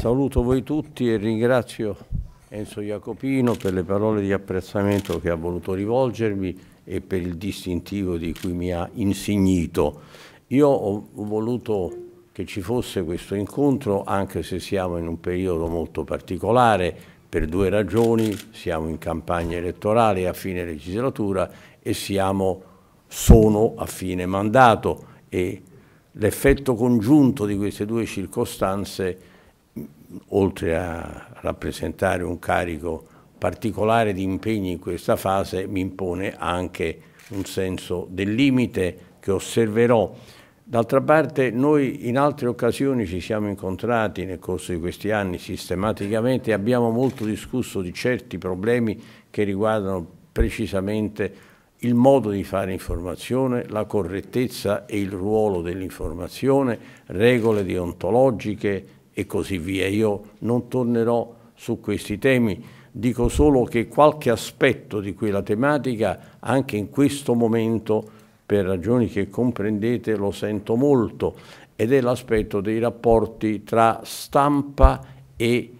Saluto voi tutti e ringrazio Enzo Jacopino per le parole di apprezzamento che ha voluto rivolgermi e per il distintivo di cui mi ha insignito. Io ho voluto che ci fosse questo incontro anche se siamo in un periodo molto particolare per due ragioni, siamo in campagna elettorale a fine legislatura e siamo, sono a fine mandato e l'effetto congiunto di queste due circostanze è oltre a rappresentare un carico particolare di impegni in questa fase, mi impone anche un senso del limite che osserverò. D'altra parte noi in altre occasioni ci siamo incontrati nel corso di questi anni sistematicamente e abbiamo molto discusso di certi problemi che riguardano precisamente il modo di fare informazione, la correttezza e il ruolo dell'informazione, regole deontologiche, e così via. Io non tornerò su questi temi, dico solo che qualche aspetto di quella tematica anche in questo momento, per ragioni che comprendete, lo sento molto ed è l'aspetto dei rapporti tra stampa e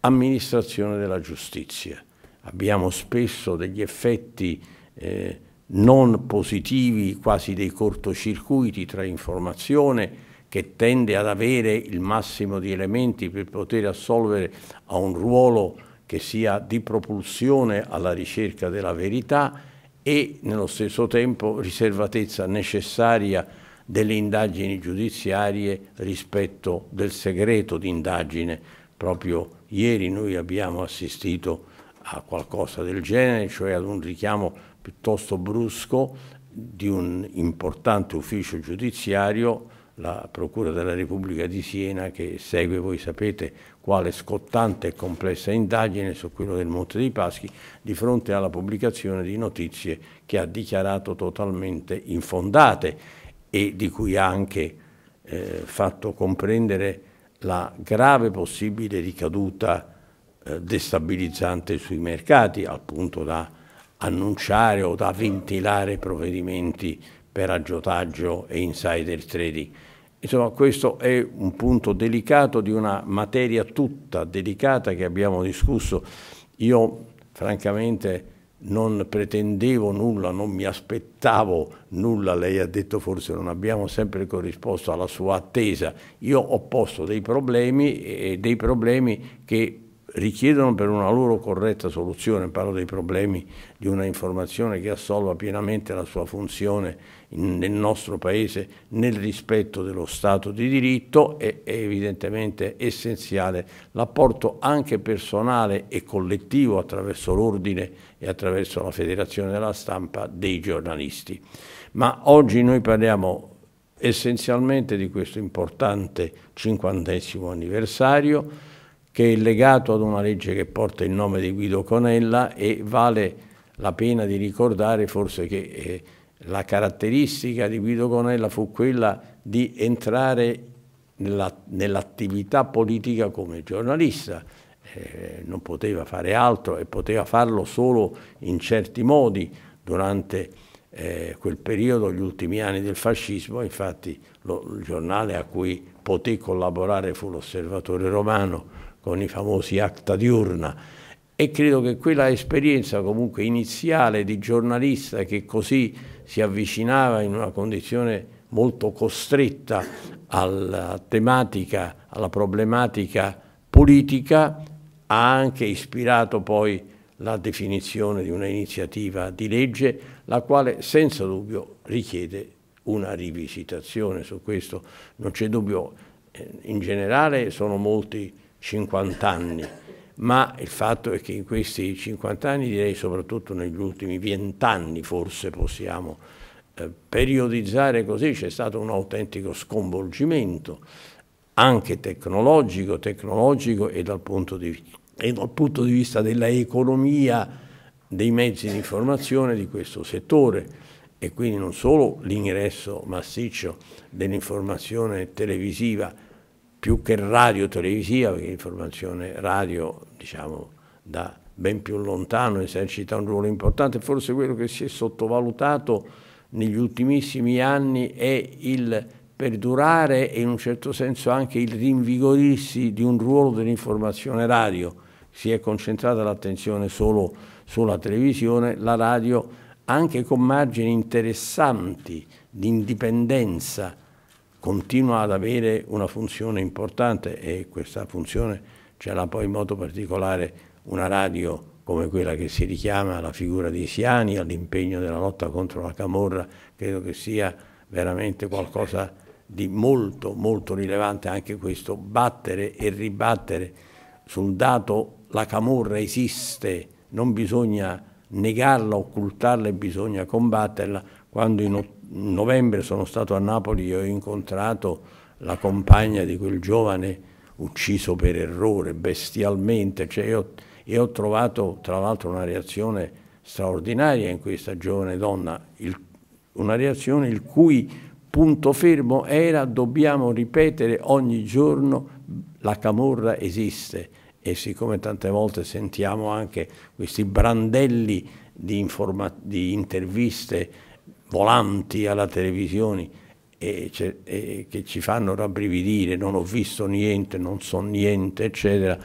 amministrazione della giustizia. Abbiamo spesso degli effetti eh, non positivi, quasi dei cortocircuiti tra informazione, che tende ad avere il massimo di elementi per poter assolvere a un ruolo che sia di propulsione alla ricerca della verità e nello stesso tempo riservatezza necessaria delle indagini giudiziarie rispetto del segreto di indagine. Proprio ieri noi abbiamo assistito a qualcosa del genere, cioè ad un richiamo piuttosto brusco di un importante ufficio giudiziario la Procura della Repubblica di Siena che segue, voi sapete, quale scottante e complessa indagine su quello del Monte dei Paschi di fronte alla pubblicazione di notizie che ha dichiarato totalmente infondate e di cui ha anche eh, fatto comprendere la grave possibile ricaduta eh, destabilizzante sui mercati, al punto da annunciare o da ventilare provvedimenti per aggiotaggio e insider trading. Insomma, questo è un punto delicato di una materia tutta delicata che abbiamo discusso. Io francamente non pretendevo nulla, non mi aspettavo nulla, lei ha detto forse non abbiamo sempre corrisposto alla sua attesa. Io ho posto dei problemi e dei problemi che richiedono per una loro corretta soluzione, parlo dei problemi di una informazione che assolva pienamente la sua funzione in, nel nostro Paese nel rispetto dello Stato di diritto e è evidentemente essenziale l'apporto anche personale e collettivo attraverso l'ordine e attraverso la Federazione della Stampa dei giornalisti. Ma oggi noi parliamo essenzialmente di questo importante cinquantesimo anniversario che è legato ad una legge che porta il nome di Guido Conella e vale la pena di ricordare forse che eh, la caratteristica di Guido Conella fu quella di entrare nell'attività politica come giornalista. Eh, non poteva fare altro e poteva farlo solo in certi modi durante eh, quel periodo, gli ultimi anni del fascismo, infatti lo, il giornale a cui poté collaborare fu l'Osservatore Romano, con i famosi acta diurna e credo che quella esperienza comunque iniziale di giornalista che così si avvicinava in una condizione molto costretta alla tematica, alla problematica politica, ha anche ispirato poi la definizione di un'iniziativa di legge, la quale senza dubbio richiede una rivisitazione, su questo non c'è dubbio. Eh, in generale sono molti 50 anni, ma il fatto è che in questi 50 anni, direi soprattutto negli ultimi 20 anni forse possiamo eh, periodizzare così, c'è stato un autentico sconvolgimento anche tecnologico, tecnologico e dal punto di, e dal punto di vista dell'economia dei mezzi di informazione di questo settore e quindi non solo l'ingresso massiccio dell'informazione televisiva più che radio televisiva, perché l'informazione radio, diciamo, da ben più lontano esercita un ruolo importante, forse quello che si è sottovalutato negli ultimissimi anni è il perdurare e in un certo senso anche il rinvigorirsi di un ruolo dell'informazione radio. Si è concentrata l'attenzione solo sulla televisione, la radio anche con margini interessanti di indipendenza continua ad avere una funzione importante e questa funzione ce l'ha poi in modo particolare una radio come quella che si richiama alla figura di Siani, all'impegno della lotta contro la Camorra, credo che sia veramente qualcosa di molto molto rilevante anche questo battere e ribattere sul dato la Camorra esiste, non bisogna negarla, occultarla e bisogna combatterla quando in ottobre novembre sono stato a Napoli e ho incontrato la compagna di quel giovane ucciso per errore, bestialmente, cioè io, e ho trovato tra l'altro una reazione straordinaria in questa giovane donna, il, una reazione il cui punto fermo era dobbiamo ripetere ogni giorno la camorra esiste e siccome tante volte sentiamo anche questi brandelli di, di interviste volanti alla televisione e, e che ci fanno rabbrividire, non ho visto niente, non so niente, eccetera,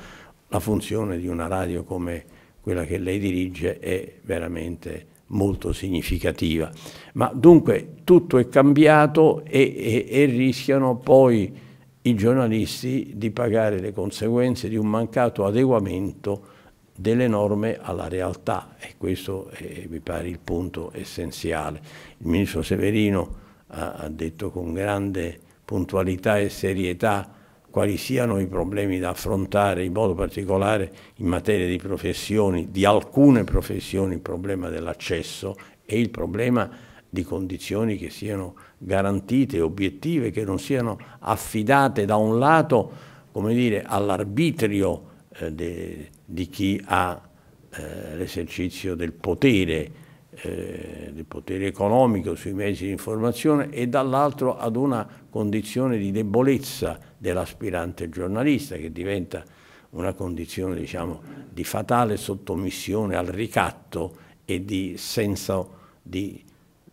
la funzione di una radio come quella che lei dirige è veramente molto significativa. Ma dunque tutto è cambiato e, e, e, rischiano poi i giornalisti di pagare le conseguenze di un mancato adeguamento delle norme alla realtà e questo è, mi pare il punto essenziale. Il ministro Severino ha, ha detto con grande puntualità e serietà quali siano i problemi da affrontare, in modo particolare in materia di professioni, di alcune professioni, il problema dell'accesso e il problema di condizioni che siano garantite, obiettive, che non siano affidate da un lato all'arbitrio eh, de, di chi ha eh, l'esercizio del potere, eh, del potere economico sui mezzi di informazione e dall'altro ad una condizione di debolezza dell'aspirante giornalista che diventa una condizione diciamo, di fatale sottomissione al ricatto e di senso di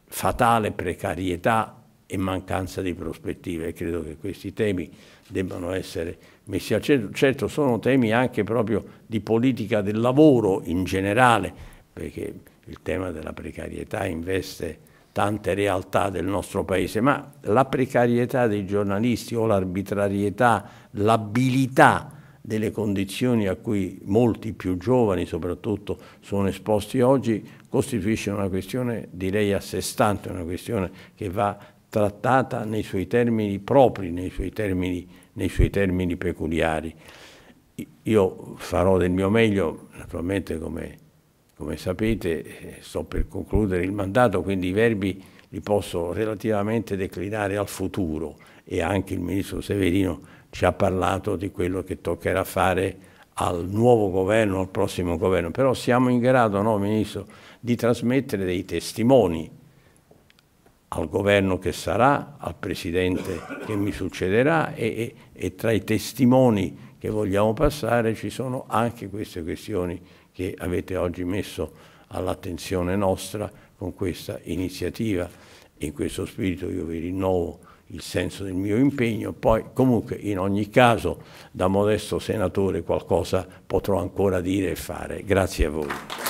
fatale precarietà e mancanza di prospettive. credo che questi temi debbano essere messi al centro. Certo sono temi anche proprio di politica del lavoro in generale, perché il tema della precarietà investe tante realtà del nostro paese, ma la precarietà dei giornalisti o l'arbitrarietà, l'abilità delle condizioni a cui molti più giovani soprattutto sono esposti oggi costituisce una questione direi a sé stante, una questione che va trattata nei suoi termini propri, nei suoi termini, nei suoi termini peculiari. Io farò del mio meglio, naturalmente come, come sapete eh, sto per concludere il mandato, quindi i verbi li posso relativamente declinare al futuro e anche il ministro Severino ci ha parlato di quello che toccherà fare al nuovo governo, al prossimo governo, però siamo in grado, no, Ministro, di trasmettere dei testimoni al governo che sarà, al presidente che mi succederà e, e, e tra i testimoni che vogliamo passare ci sono anche queste questioni che avete oggi messo all'attenzione nostra con questa iniziativa. In questo spirito io vi rinnovo il senso del mio impegno, poi comunque in ogni caso da modesto senatore qualcosa potrò ancora dire e fare. Grazie a voi.